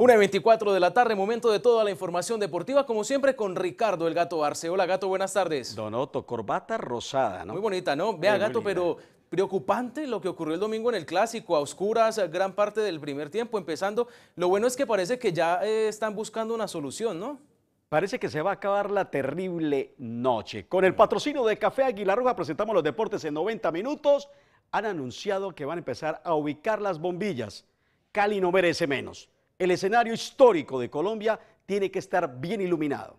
Una 24 de la tarde, momento de toda la información deportiva, como siempre con Ricardo el Gato Arce. Hola Gato, buenas tardes. Don Otto, corbata rosada, ¿no? Muy bonita, ¿no? Vea Gato, pero preocupante lo que ocurrió el domingo en el Clásico, a oscuras gran parte del primer tiempo, empezando. Lo bueno es que parece que ya eh, están buscando una solución, ¿no? Parece que se va a acabar la terrible noche. Con el patrocino de Café Aguilar Roja presentamos los deportes en 90 minutos. Han anunciado que van a empezar a ubicar las bombillas. Cali no merece menos el escenario histórico de Colombia tiene que estar bien iluminado.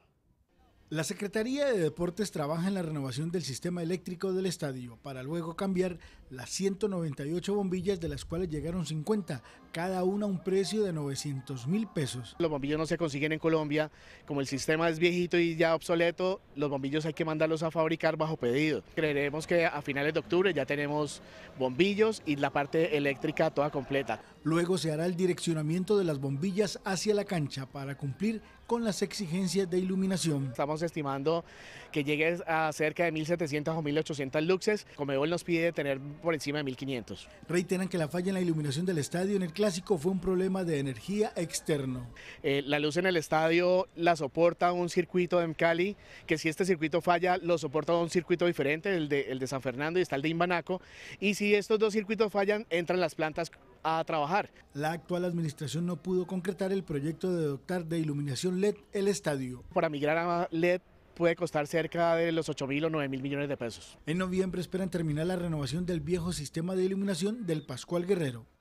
La Secretaría de Deportes trabaja en la renovación del sistema eléctrico del estadio para luego cambiar las 198 bombillas de las cuales llegaron 50, cada una a un precio de 900 mil pesos. Los bombillos no se consiguen en Colombia, como el sistema es viejito y ya obsoleto, los bombillos hay que mandarlos a fabricar bajo pedido. Creeremos que a finales de octubre ya tenemos bombillos y la parte eléctrica toda completa. Luego se hará el direccionamiento de las bombillas hacia la cancha para cumplir con las exigencias de iluminación estimando que llegue a cerca de 1.700 o 1.800 luxes. Comebol nos pide tener por encima de 1.500. Reiteran que la falla en la iluminación del estadio en el clásico fue un problema de energía externo. Eh, la luz en el estadio la soporta un circuito de MCALI que si este circuito falla, lo soporta un circuito diferente, el de, el de San Fernando y está el de Imbanaco. Y si estos dos circuitos fallan, entran las plantas a trabajar. La actual administración no pudo concretar el proyecto de dotar de iluminación LED el estadio. Para migrar a LED puede costar cerca de los 8 mil o 9 mil millones de pesos. En noviembre esperan terminar la renovación del viejo sistema de iluminación del Pascual Guerrero.